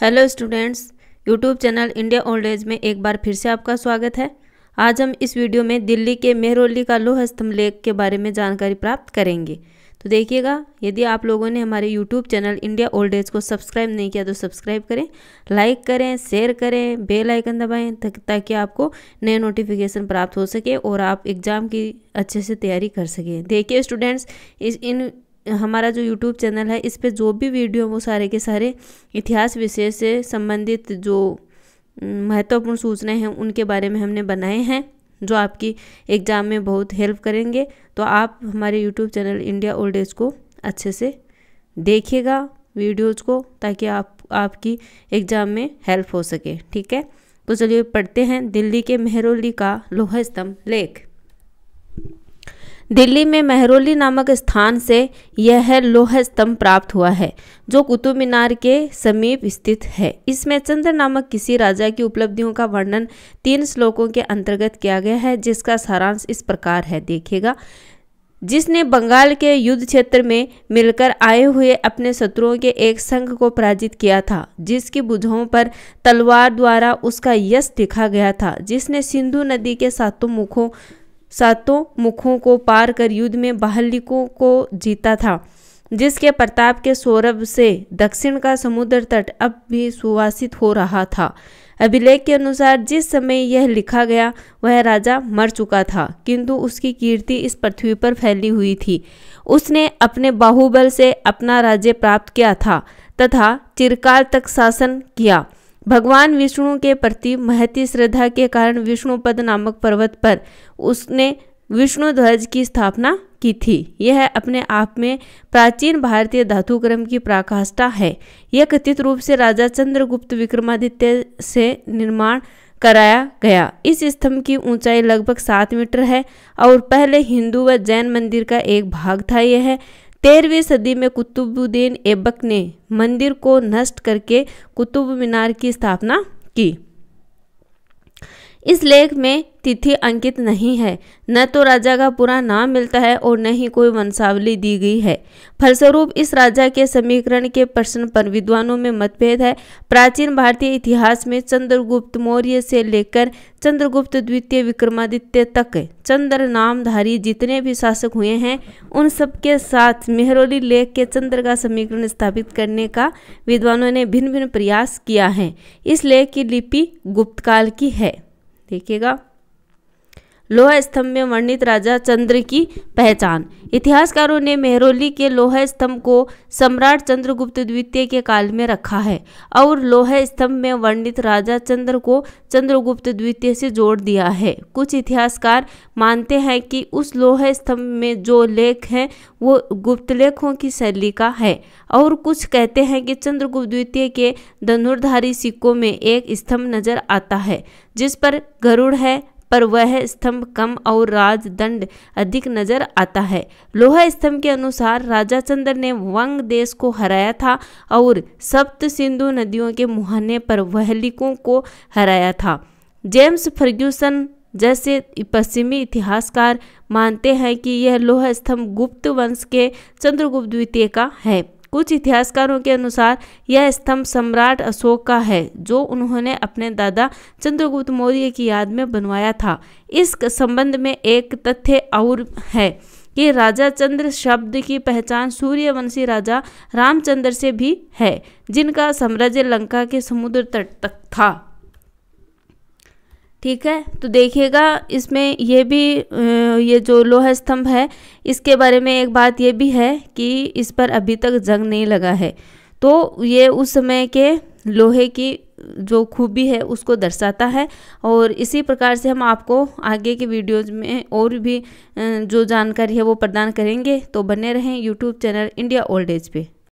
hello students YouTube channel India old age में एक बार फिर से आपका स्वागत है आज हम इस वीडियो में दिल्ली के मेहरोली का लोह स्तंभ लेख के बारे में जानकारी प्राप्त करेंगे तो देखिएगा यदि आप लोगों ने हमारे YouTube channel India old age को सब्सक्राइब नहीं किया तो सब्सक्राइब करें लाइक करें शेयर करें बेल आइकन ताकि आपको नए नोटिफिकेशन प्राप्त हो सके और आप एग्ज़ाम की अच्छे से तैयारी कर सकें देखिए स्टूडेंट्स इस इन हमारा जो यूट्यूब चैनल है इस पर जो भी वीडियो वो सारे के सारे इतिहास विषय से संबंधित जो महत्वपूर्ण सूचनाएं हैं उनके बारे में हमने बनाए हैं जो आपकी एग्ज़ाम में बहुत हेल्प करेंगे तो आप हमारे YouTube channel India old age को अच्छे से देखिएगा वीडियोज़ को ताकि आप आपकी एग्ज़ाम में हेल्प हो सके ठीक है तो चलिए पढ़ते हैं दिल्ली के मेहरोली का लोहा स्तंभ लेख दिल्ली में मेहरोली नामक स्थान से यह लोह स्तंभ प्राप्त हुआ है जो कुतुब मीनार के समीप स्थित है इसमें चंद्र नामक किसी राजा की उपलब्धियों का वर्णन तीन श्लोकों के अंतर्गत किया गया है जिसका सारांश इस प्रकार है देखिएगा जिसने बंगाल के युद्ध क्षेत्र में मिलकर आए हुए अपने शत्रुओं के एक संघ को पराजित किया था जिसकी बुझों पर तलवार द्वारा उसका यश लिखा गया था जिसने सिंधु नदी के सातों मुखों सातों मुखों को पार कर युद्ध में बहलिकों को जीता था जिसके प्रताप के सौरभ से दक्षिण का समुद्र तट अब भी सुवासित हो रहा था अभिलेख के अनुसार जिस समय यह लिखा गया वह राजा मर चुका था किंतु उसकी कीर्ति इस पृथ्वी पर फैली हुई थी उसने अपने बाहुबल से अपना राज्य प्राप्त किया था तथा चिरकाल तक शासन किया भगवान विष्णु के प्रति महती श्रद्धा के कारण विष्णुपद नामक पर्वत पर उसने विष्णु ध्वज की स्थापना की थी यह अपने आप में प्राचीन भारतीय धातुक्रम की प्राकाष्ठा है यह कथित रूप से राजा चंद्रगुप्त विक्रमादित्य से निर्माण कराया गया इस स्तंभ की ऊंचाई लगभग सात मीटर है और पहले हिंदू व जैन मंदिर का एक भाग था यह तेरहवीं सदी में कुतुबुद्दीन ऐबक ने मंदिर को नष्ट करके कुतुब मीनार की स्थापना की इस लेख में तिथि अंकित नहीं है न तो राजा का पूरा नाम मिलता है और न ही कोई वंशावली दी गई है फलस्वरूप इस राजा के समीकरण के प्रश्न पर विद्वानों में मतभेद है प्राचीन भारतीय इतिहास में चंद्रगुप्त मौर्य से लेकर चंद्रगुप्त द्वितीय विक्रमादित्य तक चंद्र नामधारी जितने भी शासक हुए हैं उन सबके साथ मेहरोली लेख के चंद्र का समीकरण स्थापित करने का विद्वानों ने भिन्न भिन्न प्रयास किया है इस लेख की लिपि गुप्तकाल की है देखिएगा लोह स्तंभ में वर्णित राजा चंद्र की पहचान इतिहासकारों ने मेहरोली के लोह स्तंभ को सम्राट चंद्रगुप्त द्वितीय के काल में रखा है और लोह स्तंभ में वर्णित राजा चंद्र को चंद्रगुप्त द्वितीय से जोड़ दिया है कुछ इतिहासकार मानते हैं कि उस लोह स्तंभ में जो लेख हैं वो गुप्त लेखों की शैली का है और कुछ कहते हैं कि चंद्रगुप्त द्वितीय के धनुर्धारी सिक्कों में एक स्तंभ नजर आता है जिस पर गरुड़ है पर वह स्तंभ कम और राजदंड अधिक नजर आता है लोहा स्तंभ के अनुसार राजा चंद्र ने वंग देश को हराया था और सप्त सिंधु नदियों के मुहाने पर वहलिकों को हराया था जेम्स फर्ग्यूसन जैसे पश्चिमी इतिहासकार मानते हैं कि यह लोह स्तंभ गुप्त वंश के चंद्रगुप्त द्वितीय का है कुछ इतिहासकारों के अनुसार यह स्तंभ सम्राट अशोक का है जो उन्होंने अपने दादा चंद्रगुप्त मौर्य की याद में बनवाया था इस संबंध में एक तथ्य और है कि राजा चंद्र शब्द की पहचान सूर्यवंशी राजा रामचंद्र से भी है जिनका साम्राज्य लंका के समुद्र तट तक था ठीक है तो देखिएगा इसमें ये भी ये जो लोह स्तंभ है इसके बारे में एक बात ये भी है कि इस पर अभी तक जंग नहीं लगा है तो ये उस समय के लोहे की जो खूबी है उसको दर्शाता है और इसी प्रकार से हम आपको आगे के वीडियोज में और भी जो जानकारी है वो प्रदान करेंगे तो बने रहें YouTube channel India old age पे